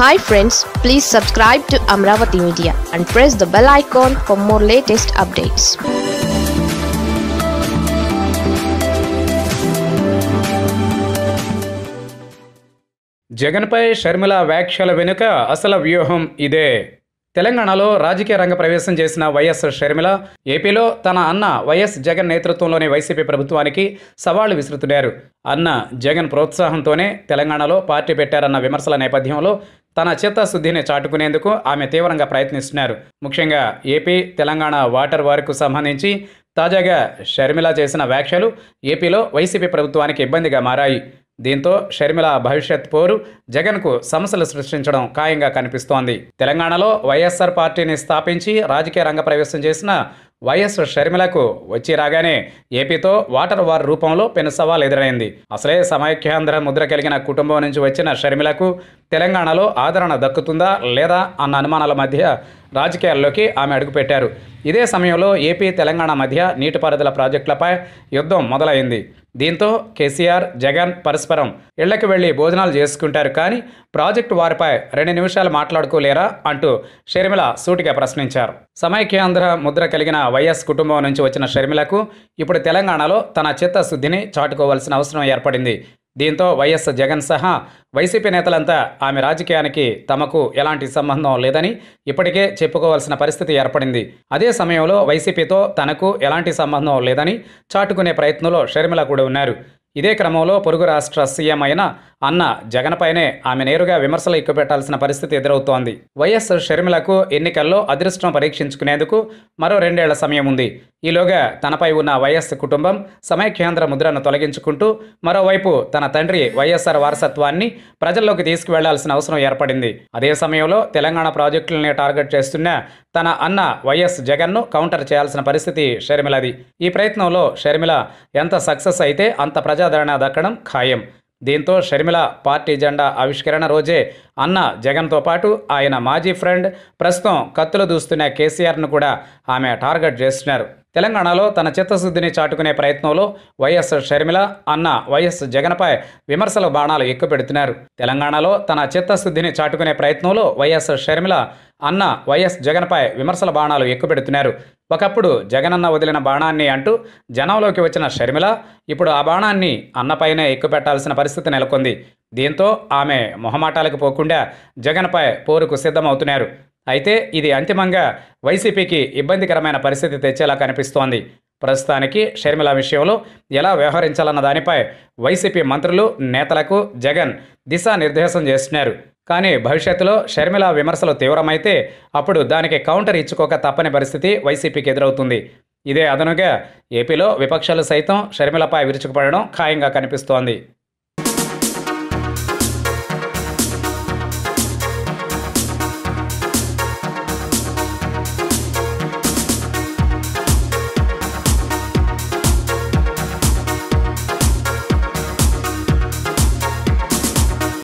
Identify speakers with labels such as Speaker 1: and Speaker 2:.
Speaker 1: hi friends please subscribe to Amaravati media and press the bell icon for more latest updates జగన్పై షర్మిల వ్యాఖ్యల వెనుక అసలు వ్యూహం ఇదే తెలంగాణలో రాజకీయ రంగ ప్రవేశం చేసిన వైఎస్ షర్మిల ఏపీలో తన అన్న వైఎస్ జగన్ నేతృత్వంలోని వైసీపీ ప్రభుత్వానికి సవాళ్లు విసురుతున్నారు అన్న జగన్ ప్రోత్సాహంతోనే తెలంగాణలో పార్టీ పెట్టారన్న విమర్శల నేపథ్యంలో తన చిత్తశుద్ధిని చాటుకునేందుకు ఆమె తీవ్రంగా ప్రయత్నిస్తున్నారు ముఖ్యంగా ఏపీ తెలంగాణ వాటర్ వార్కు సంబంధించి తాజాగా షర్మిల చేసిన వ్యాఖ్యలు ఏపీలో వైసీపీ ప్రభుత్వానికి ఇబ్బందిగా మారాయి దీంతో షర్మిల భవిష్యత్ పోరు జగన్కు సమస్యలు సృష్టించడం ఖాయంగా కనిపిస్తోంది తెలంగాణలో వైఎస్ఆర్ పార్టీని స్థాపించి రాజకీయ రంగ ప్రవేశం చేసిన వైఎస్ షర్మిలకు వచ్చి రాగానే ఏపీతో వాటర్ వార్ రూపంలో పెను సవాల్ ఎదురైంది అసలే సమైక్యాంధ్ర ముద్ర కలిగిన కుటుంబం నుంచి వచ్చిన షర్మిలకు తెలంగాణలో ఆదరణ దక్కుతుందా లేదా అన్న అనుమానాల మధ్య రాజకీయాల్లోకి ఆమె అడుగుపెట్టారు ఇదే సమయంలో ఏపీ తెలంగాణ మధ్య నీటిపారుదల ప్రాజెక్టులపై యుద్ధం మొదలైంది దీంతో కేసీఆర్ జగన్ పరస్పరం ఇళ్లకు వెళ్లి భోజనాలు చేసుకుంటారు కానీ ప్రాజెక్టు వారిపై రెండు నిమిషాలు మాట్లాడుకోలేరా అంటూ షర్మిల సూటిగా ప్రశ్నించారు సమైక్యాంధ్ర ముద్ర కలిగిన వైఎస్ కుటుంబం నుంచి వచ్చిన షర్మిలకు ఇప్పుడు తెలంగాణలో తన చిత్తశుద్ధిని చాటుకోవాల్సిన అవసరం ఏర్పడింది దీంతో వైఎస్ జగన్ సహా వైసీపీ నేతలంతా ఆమె రాజకీయానికి తమకు ఎలాంటి సంబంధం లేదని ఇప్పటికే చెప్పుకోవాల్సిన పరిస్థితి ఏర్పడింది అదే సమయంలో వైసీపీతో తనకు ఎలాంటి సంబంధం లేదని చాటుకునే ప్రయత్నంలో షర్మిల కూడా ఉన్నారు ఇదే క్రమంలో పొరుగు రాష్ట్ర సీఎం అయిన అన్న జగన్పైనే ఆమె నేరుగా విమర్శలు ఎక్కుపెట్టాల్సిన పరిస్థితి ఎదురవుతోంది వైఎస్ షర్మిలకు ఎన్నికల్లో అదృష్టం పరీక్షించుకునేందుకు మరో రెండేళ్ల సమయం ఉంది ఈలోగా తనపై ఉన్న వైఎస్ కుటుంబం సమైక్యాంధ్ర ముద్రను తొలగించుకుంటూ మరోవైపు తన తండ్రి వైఎస్ఆర్ వారసత్వాన్ని ప్రజల్లోకి తీసుకువెళ్లాల్సిన అవసరం ఏర్పడింది అదే సమయంలో తెలంగాణ ప్రాజెక్టులనే టార్గెట్ చేస్తున్న తన అన్న వైఎస్ జగన్ను కౌంటర్ చేయాల్సిన పరిస్థితి షర్మిలది ఈ ప్రయత్నంలో షర్మిల ఎంత సక్సెస్ అయితే అంత ప్రజాదరణ దక్కడం ఖాయం దీంతో షర్మిల పార్టీ జెండా ఆవిష్కరణ రోజే అన్న జగన్తో పాటు ఆయన మాజీ ఫ్రెండ్ ప్రస్తుతం కత్తులు దూస్తున్న కేసీఆర్ను కూడా ఆమె టార్గెట్ చేస్తున్నారు తెలంగాణలో తన చిత్తశుద్ధిని చాటుకునే ప్రయత్నంలో వైఎస్ షర్మిల అన్న వైఎస్ జగన్పై విమర్శల బాణాలు ఎక్కుపెడుతున్నారు తెలంగాణలో తన చిత్తశుద్ధిని చాటుకునే ప్రయత్నంలో వైఎస్ షర్మిల అన్న వైఎస్ జగన్పై విమర్శల బాణాలు ఎక్కుపెడుతున్నారు ఒకప్పుడు జగనన్న వదిలిన బాణాన్ని అంటూ జనంలోకి వచ్చిన షర్మిల ఇప్పుడు ఆ బాణాన్ని అన్నపైనే ఎక్కుపెట్టాల్సిన పరిస్థితి నెలకొంది దీంతో ఆమె మొహమాటాలకు పోకుండా జగన్పై పోరుకు సిద్ధమవుతున్నారు అయితే ఇది అంతిమంగా వైసీపీకి ఇబ్బందికరమైన పరిస్థితి తెచ్చేలా కనిపిస్తోంది ప్రస్తుతానికి షర్మిల విషయంలో ఎలా వ్యవహరించాలన్న దానిపై వైసీపీ మంత్రులు నేతలకు జగన్ దిశానిర్దేశం చేస్తున్నారు కానీ భవిష్యత్తులో షర్మిల విమర్శలు తీవ్రమైతే అప్పుడు దానికి కౌంటర్ ఇచ్చుకోక తప్పని పరిస్థితి వైసీపీకి ఎదురవుతుంది ఇదే అదనుగా ఏపీలో విపక్షాలు సైతం షర్మిలపై విరుచుకుపడడం ఖాయంగా కనిపిస్తోంది